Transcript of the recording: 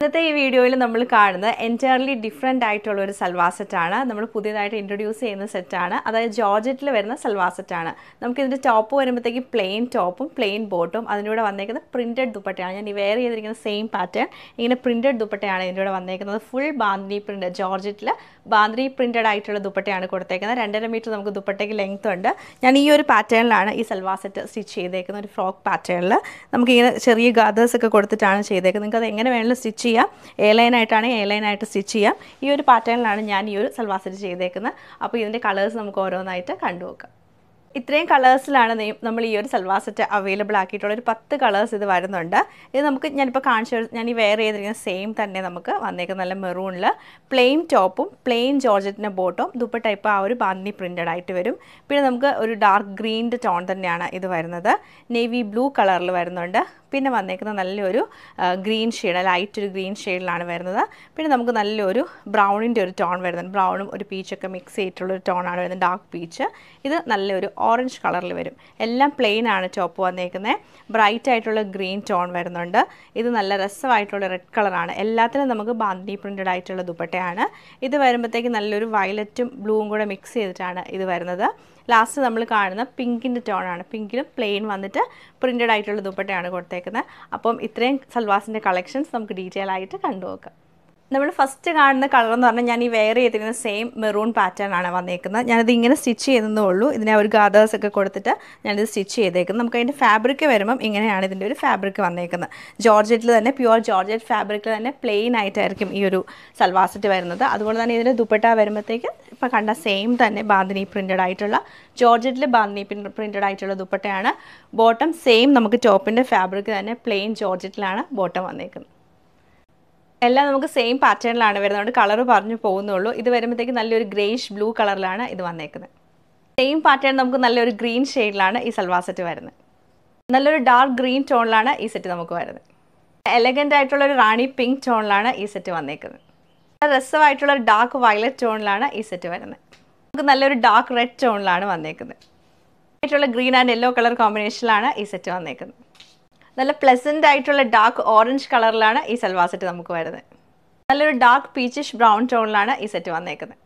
ഇന്നത്തെ ഈ വീഡിയോയിൽ നമ്മൾ കാണുന്നത് എൻറ്റയർലി ഡിഫറെൻ്റ് ആയിട്ടുള്ള ഒരു സൽവാ സെറ്റാണ് നമ്മൾ പുതിയതായിട്ട് ഇൻട്രൊഡ്യൂസ് ചെയ്യുന്ന സെറ്റാണ് അതായത് ജോർജറ്റിൽ വരുന്ന സൽവാ സെറ്റാണ് നമുക്കിതിൻ്റെ ടോപ്പ് വരുമ്പോഴത്തേക്ക് പ്ലെയിൻ ടോപ്പും പ്ലെയിൻ ബോട്ടും അതിനൂടെ വന്നേക്കുന്നത് പ്രിൻറ്റഡ് ദുപ്പട്ടയാണ് ഞാൻ വെയർ ചെയ്തിരിക്കുന്ന സെയിം പാറ്റേൺ ഇങ്ങനെ പ്രിൻറ്റഡ് ദുപ്പട്ടയാണ് ഇതിൻ്റെ വന്നേക്കുന്നത് ഫുൾ ബാന്ദ്രി പ്രിൻ്റ് ജോർജറ്റിൽ ബാന്ദ്രി പ്രിൻറ്റഡ് ആയിട്ടുള്ള ദുപ്പട്ടയാണ് കൊടുത്തേക്കുന്നത് രണ്ടര മീറ്റർ നമുക്ക് ദുപ്പട്ടയ്ക്ക് ലെങ്ത് ഉണ്ട് ഞാൻ ഈ ഒരു പാറ്റേണിലാണ് ഈ സൽവാ സെറ്റ് സ്റ്റിച്ച് ചെയ്തേക്കുന്നത് ഒരു ഫ്രോക്ക് പാറ്റേണിൽ നമുക്കിങ്ങനെ ചെറിയ ഗാദേഴ്സൊക്കെ കൊടുത്തിട്ടാണ് ചെയ്തേക്കുന്നത് നിങ്ങൾക്ക് അത് എങ്ങനെ വേണമെങ്കിലും സ്റ്റിച്ച് ചെയ്യാം എ ലൈനായിട്ടാണ് എ ലൈനായിട്ട് സ്റ്റിച്ച് ചെയ്യാം ഈ ഒരു പാറ്റേണിലാണ് ഞാൻ ഈ ഒരു സൽവാസരി ചെയ്തേക്കുന്നത് അപ്പോൾ ഇതിൻ്റെ കളേഴ്സ് നമുക്ക് ഓരോന്നായിട്ട് കണ്ടുനോക്കാം ഇത്രയും കളേഴ്സിലാണ് നമ്മൾ ഈ ഒരു സൽവാ സെറ്റ് അവൈലബിൾ ആക്കിയിട്ടുള്ള ഒരു പത്ത് കളേഴ്സ് ഇത് വരുന്നുണ്ട് ഇത് നമുക്ക് ഞാനിപ്പോൾ കാണിച്ചു ഞാൻ ഈ വെയർ ചെയ്തിരിക്കുന്ന സെയിം തന്നെ നമുക്ക് വന്നേക്കുന്ന നല്ല മെറൂണിൽ പ്ലെയിൻ ടോപ്പും പ്ലെയിൻ ജോർജറ്റിൻ്റെ ബോട്ടും ദുപ്പ ടൈപ്പ് ആ ഒരു ബാന്തി പ്രിൻറ്റഡ് ആയിട്ട് വരും പിന്നെ നമുക്ക് ഒരു ഡാർക്ക് ഗ്രീൻ്റെ ടോൺ തന്നെയാണ് ഇത് വരുന്നത് നേവി ബ്ലൂ കളറിൽ വരുന്നുണ്ട് പിന്നെ വന്നേക്കുന്ന നല്ലൊരു ഗ്രീൻ ഷെയ്ഡ് ലൈറ്റ് ഒരു ഗ്രീൻ ഷെയ്ഡിലാണ് വരുന്നത് പിന്നെ നമുക്ക് നല്ലൊരു ബ്രൗണിൻ്റെ ഒരു ടോൺ വരുന്നുണ്ട് ബ്രൗണും ഒരു പീച്ചൊക്കെ മിക്സ് ചെയ്തിട്ടുള്ളൊരു ടോണാണ് വരുന്നത് ഡാർക്ക് പീച്ച് ഇത് നല്ലൊരു ഓറഞ്ച് കളറിൽ വരും എല്ലാം പ്ലെയിൻ ആണ് ടോപ്പ് വന്നേക്കുന്നത് ബ്രൈറ്റ് ആയിട്ടുള്ള ഗ്രീൻ ടോൺ വരുന്നുണ്ട് ഇത് നല്ല രസമായിട്ടുള്ള റെഡ് കളറാണ് എല്ലാത്തിനും നമുക്ക് ബാന്തി പ്രിൻറ്റഡ് ആയിട്ടുള്ള ദുപ്പട്ടയാണ് ഇത് വരുമ്പോഴത്തേക്ക് നല്ലൊരു വയലറ്റും ബ്ലൂവും കൂടെ മിക്സ് ചെയ്തിട്ടാണ് ഇത് വരുന്നത് ലാസ്റ്റ് നമ്മൾ കാണുന്ന പിങ്കിൻ്റെ ടോണാണ് പിങ്കിലും പ്ലെയിൻ വന്നിട്ട് പ്രിൻറ്റഡ് ആയിട്ടുള്ള ദുപ്പട്ടയാണ് കൊടുത്തേക്കുന്നത് അപ്പം ഇത്രയും സൽവാസിൻ്റെ കളക്ഷൻസ് നമുക്ക് ഡീറ്റെയിൽ ആയിട്ട് കണ്ടു നോക്കാം നമ്മൾ ഫസ്റ്റ് കാണുന്ന കളർ എന്ന് പറഞ്ഞാൽ ഞാൻ ഈ വെയർ ചെയ്തിരുന്ന സെയിം മെറൂൺ പാറ്റേൺ ആണ് വന്നേക്കുന്നത് ഞാനിത് ഇങ്ങനെ സ്റ്റിച്ച് ചെയ്തതെന്നേ ഉള്ളൂ ഇതിനെ ഒരു ഗാദേഴ്സ് ഒക്കെ കൊടുത്തിട്ട് ഞാനിത് സ്റ്റിച്ച് ചെയ്തേക്കുന്നത് നമുക്ക് അതിൻ്റെ ഫാബ്രിക് വരുമ്പം ഇങ്ങനെയാണ് ഇതിൻ്റെ ഒരു ഫാബ്രിക് വന്നേക്കുന്നത് ജോർജറ്റിൽ തന്നെ പ്യുവർ ജോർജറ്റ് ഫാബ്രിക്കിൽ തന്നെ പ്ലെയിൻ ആയിട്ടായിരിക്കും ഈ ഒരു സൽവാസറ്റ് വരുന്നത് അതുപോലെ തന്നെ ഇതിൻ്റെ ദുപ്പട്ട വരുമ്പോഴത്തേക്ക് ഇപ്പോൾ കണ്ട സെയിം തന്നെ ബാന്ധിനി പ്രിൻറ്റഡ് ആയിട്ടുള്ള ജോർജറ്റിൽ ബാന്ധിനി പ്രിൻറ്റഡ് ആയിട്ടുള്ള ദുപ്പട്ടയാണ് ബോട്ടം സെയിം നമുക്ക് ടോപ്പിൻ്റെ ഫാബ്രിക് തന്നെ പ്ലെയിൻ ജോർജറ്റിലാണ് ബോട്ടം വന്നേക്കുന്നത് എല്ലാം നമുക്ക് സെയിം പാറ്റേണിലാണ് വരുന്നത് കളർ പറഞ്ഞു പോകുന്നുള്ളൂ ഇത് വരുമ്പോഴത്തേക്ക് നല്ലൊരു ഗ്രേഷ് ബ്ലൂ കളറിലാണ് ഇത് വന്നേക്കുന്നത് സെയിം പാറ്റേൺ നമുക്ക് നല്ലൊരു ഗ്രീൻ ഷെയ്ഡിലാണ് ഈ സൽവാ സെറ്റ് വരുന്നത് നല്ലൊരു ഡാർക്ക് ഗ്രീൻ ടോണിലാണ് ഈ സെറ്റ് നമുക്ക് വരുന്നത് എലഗൻ്റ് ആയിട്ടുള്ള ഒരു റാണി പിങ്ക് ടോണിലാണ് ഈ സെറ്റ് വന്നേക്കുന്നത് രസമായിട്ടുള്ള ഒരു ഡാർക്ക് വയലറ്റ് ടോണിലാണ് ഈ സെറ്റ് വരുന്നത് നമുക്ക് നല്ലൊരു ഡാർക്ക് റെഡ് ടോണിലാണ് വന്നേക്കുന്നത് ആയിട്ടുള്ള ഗ്രീൻ ആൻഡ് യെല്ലോ കളർ കോമ്പിനേഷനിലാണ് ഈ സെറ്റ് വന്നേക്കുന്നത് നല്ല പ്ലസൻ്റ് ആയിട്ടുള്ള ഡാർക്ക് ഓറഞ്ച് കളറിലാണ് ഈ സെൽവാ സെറ്റ് നമുക്ക് വരുന്നത് നല്ലൊരു ഡാർക്ക് പീച്ചിഷ് ബ്രൗൺ ടോണിലാണ് ഈ സെറ്റ് വന്നേക്കുന്നത്